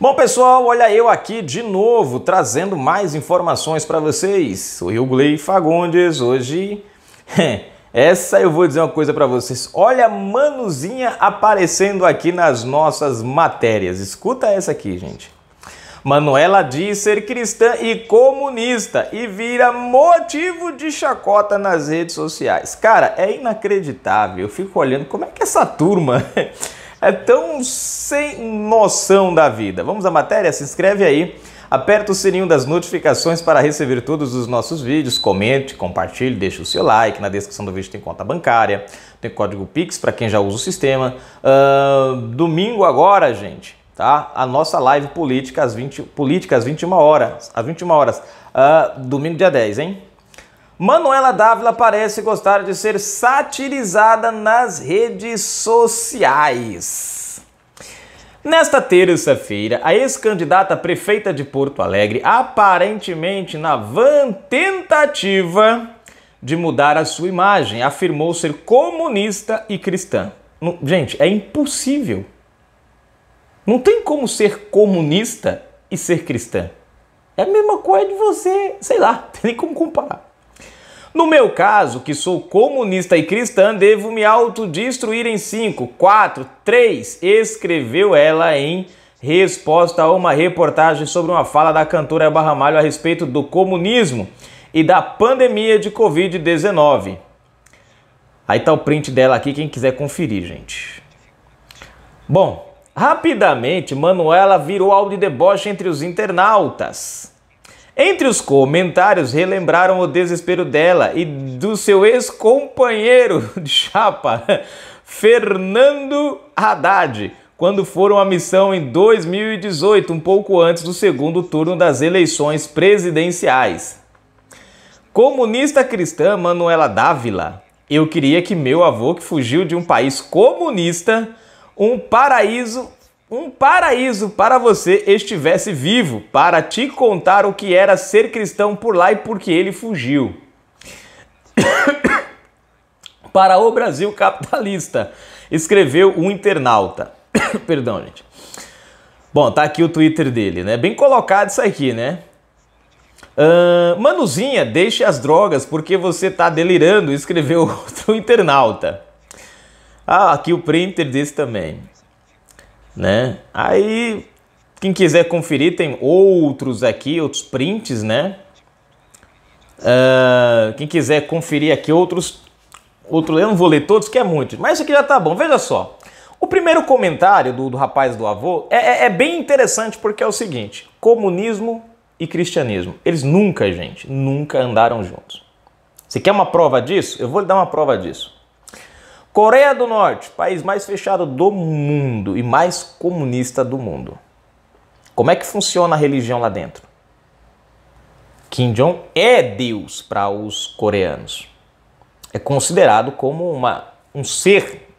Bom, pessoal, olha eu aqui de novo trazendo mais informações para vocês. O Rio Glei Fagundes hoje. Essa eu vou dizer uma coisa para vocês. Olha a Manuzinha aparecendo aqui nas nossas matérias. Escuta essa aqui, gente. Manuela diz ser cristã e comunista e vira motivo de chacota nas redes sociais. Cara, é inacreditável. Eu fico olhando como é que essa turma é tão sem noção da vida. Vamos à matéria? Se inscreve aí. Aperta o sininho das notificações para receber todos os nossos vídeos. Comente, compartilhe, deixe o seu like. Na descrição do vídeo tem conta bancária, tem código Pix para quem já usa o sistema. Uh, domingo agora, gente, tá? A nossa live política às, 20, política às 21 horas. Às 21 horas. Uh, domingo dia 10, hein? Manuela Dávila parece gostar de ser satirizada nas redes sociais. Nesta terça-feira, a ex-candidata prefeita de Porto Alegre, aparentemente na van tentativa de mudar a sua imagem, afirmou ser comunista e cristã. Gente, é impossível. Não tem como ser comunista e ser cristã. É a mesma coisa de você, sei lá, tem nem como comparar. No meu caso, que sou comunista e cristã, devo me autodestruir em 5, 4, 3, escreveu ela em resposta a uma reportagem sobre uma fala da cantora Barramalho a respeito do comunismo e da pandemia de Covid-19. Aí tá o print dela aqui, quem quiser conferir, gente. Bom, rapidamente, Manuela virou algo de deboche entre os internautas. Entre os comentários, relembraram o desespero dela e do seu ex-companheiro de chapa, Fernando Haddad, quando foram à missão em 2018, um pouco antes do segundo turno das eleições presidenciais. Comunista cristã Manuela Dávila. Eu queria que meu avô, que fugiu de um país comunista, um paraíso um paraíso para você estivesse vivo, para te contar o que era ser cristão por lá e por que ele fugiu. para o Brasil capitalista, escreveu um internauta. Perdão, gente. Bom, tá aqui o Twitter dele, né? Bem colocado isso aqui, né? Uh, Manuzinha, deixe as drogas porque você tá delirando, escreveu outro internauta. Ah, aqui o printer desse também né? Aí quem quiser conferir tem outros aqui, outros prints, né? Uh, quem quiser conferir aqui outros, outro, eu não vou ler todos que é muito, mas isso aqui já tá bom. Veja só, o primeiro comentário do, do rapaz do avô é, é, é bem interessante porque é o seguinte: comunismo e cristianismo, eles nunca, gente, nunca andaram juntos. Você quer uma prova disso? Eu vou lhe dar uma prova disso. Coreia do Norte, país mais fechado do mundo e mais comunista do mundo. Como é que funciona a religião lá dentro? Kim Jong é Deus para os coreanos. É considerado como uma, um ser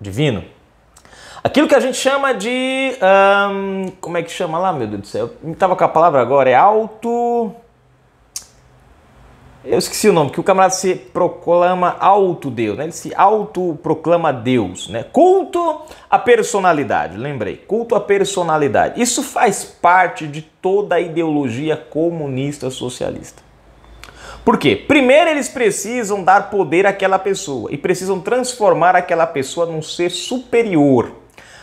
divino. Aquilo que a gente chama de. como é que chama lá, meu Deus do céu? estava com a palavra agora, é auto eu esqueci o nome, que o camarada se proclama alto Deus, né? ele se autoproclama Deus, né? Culto à personalidade, lembrei, culto à personalidade. Isso faz parte de toda a ideologia comunista socialista. Por quê? Primeiro eles precisam dar poder àquela pessoa e precisam transformar aquela pessoa num ser superior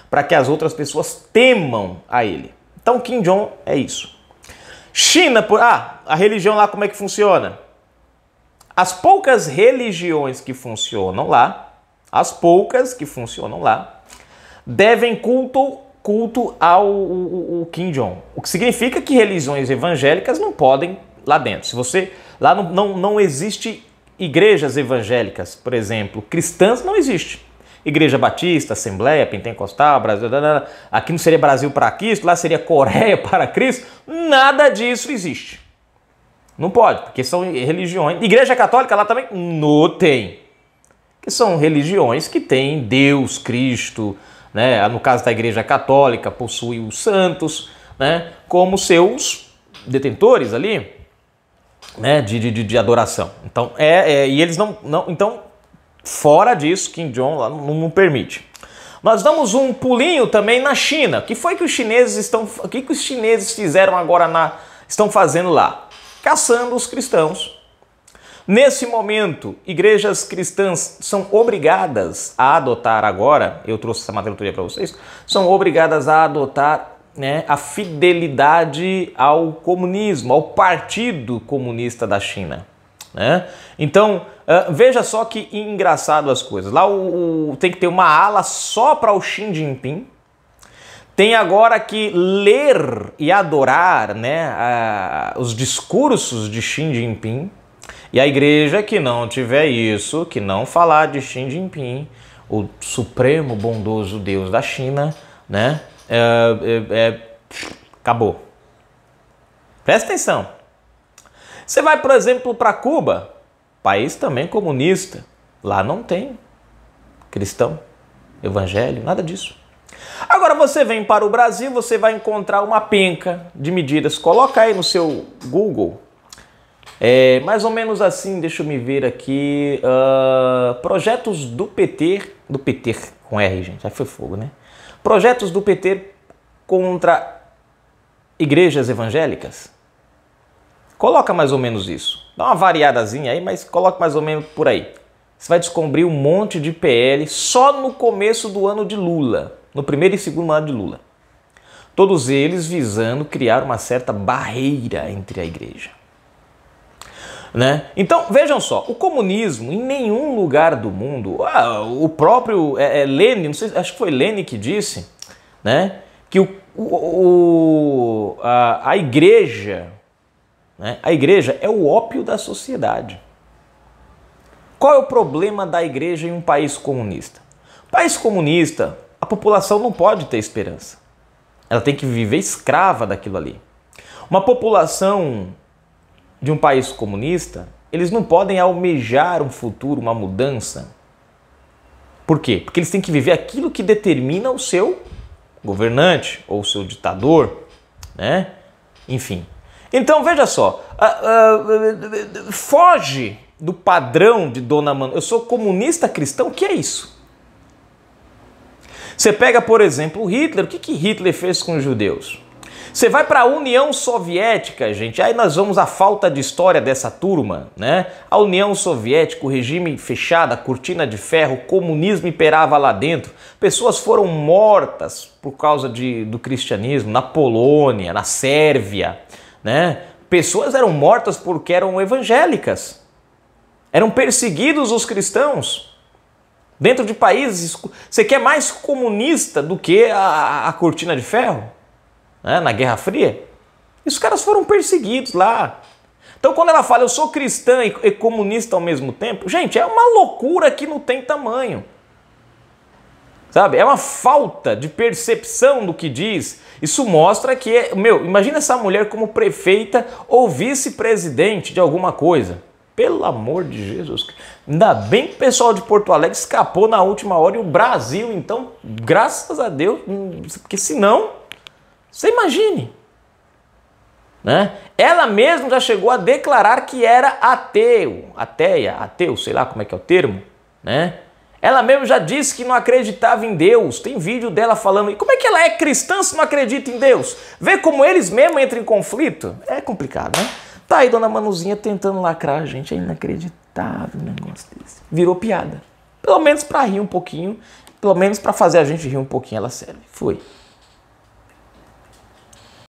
para que as outras pessoas temam a ele. Então Kim Jong é isso. China, por... ah, a religião lá como é que funciona? As poucas religiões que funcionam lá, as poucas que funcionam lá, devem culto, culto ao o, o Kim Jong. O que significa que religiões evangélicas não podem lá dentro. Se você lá não, não, não existe igrejas evangélicas, por exemplo, cristãs não existe. Igreja Batista, Assembleia, Pentecostal, Brasil, aqui não seria Brasil para Cristo, lá seria Coreia para Cristo, nada disso existe. Não pode, porque são religiões. Igreja católica lá também? Não tem. Que são religiões que têm Deus, Cristo, né? Ah, no caso da Igreja Católica, possui os santos, né? como seus detentores ali né? de, de, de adoração. Então, é, é, e eles não, não. Então, fora disso, Kim Jong lá não, não permite. Nós damos um pulinho também na China. O que foi que os chineses estão. O que, que os chineses fizeram agora na. estão fazendo lá? caçando os cristãos. Nesse momento, igrejas cristãs são obrigadas a adotar agora, eu trouxe essa matéria para vocês, são obrigadas a adotar né, a fidelidade ao comunismo, ao Partido Comunista da China. Né? Então, uh, veja só que engraçado as coisas. Lá o, o, tem que ter uma ala só para o Xi Jinping, tem agora que ler e adorar né, a, os discursos de Xi Jinping. E a igreja que não tiver isso, que não falar de Xi Jinping, o supremo bondoso Deus da China, né? É, é, é, acabou. Presta atenção. Você vai, por exemplo, para Cuba, país também comunista. Lá não tem cristão, evangelho, nada disso. Agora você vem para o Brasil, você vai encontrar uma penca de medidas. Coloca aí no seu Google. É, mais ou menos assim, deixa eu me ver aqui. Uh, projetos do PT. Do PT com R, gente. Aí foi fogo, né? Projetos do PT contra igrejas evangélicas. Coloca mais ou menos isso. Dá uma variadazinha aí, mas coloca mais ou menos por aí. Você vai descobrir um monte de PL só no começo do ano de Lula no primeiro e segundo mandato de Lula. Todos eles visando criar uma certa barreira entre a igreja. Né? Então, vejam só, o comunismo em nenhum lugar do mundo, ah, o próprio é, é Lenin, sei, acho que foi Lenin que disse, né, que o, o, a, a igreja, né, a igreja é o ópio da sociedade. Qual é o problema da igreja em um país comunista? país comunista população não pode ter esperança. Ela tem que viver escrava daquilo ali. Uma população de um país comunista, eles não podem almejar um futuro, uma mudança. Por quê? Porque eles têm que viver aquilo que determina o seu governante ou o seu ditador, né? Enfim. Então veja só, uh, uh, uh, foge do padrão de Dona Manuela. Eu sou comunista cristão, o que é isso? Você pega, por exemplo, Hitler. O que, que Hitler fez com os judeus? Você vai para a União Soviética, gente. Aí nós vamos à falta de história dessa turma, né? A União Soviética, o regime fechado, a cortina de ferro, o comunismo imperava lá dentro. Pessoas foram mortas por causa de, do cristianismo na Polônia, na Sérvia, né? Pessoas eram mortas porque eram evangélicas. Eram perseguidos os cristãos. Dentro de países, você quer mais comunista do que a, a cortina de ferro? Né? Na Guerra Fria? E os caras foram perseguidos lá. Então, quando ela fala eu sou cristã e comunista ao mesmo tempo, gente, é uma loucura que não tem tamanho. Sabe? É uma falta de percepção do que diz. Isso mostra que, é, meu, imagina essa mulher como prefeita ou vice-presidente de alguma coisa. Pelo amor de Jesus. Ainda bem que o pessoal de Porto Alegre escapou na última hora e o Brasil, então, graças a Deus, hum, porque senão, você imagine. Né? Ela mesma já chegou a declarar que era ateu, ateia, ateu, sei lá como é que é o termo, né? Ela mesma já disse que não acreditava em Deus. Tem vídeo dela falando. E como é que ela é cristã se não acredita em Deus? Vê como eles mesmos entram em conflito? É complicado, né? Tá aí Dona Manuzinha tentando lacrar a gente. É inacreditável um negócio desse. Virou piada. Pelo menos pra rir um pouquinho. Pelo menos pra fazer a gente rir um pouquinho, ela serve. Foi.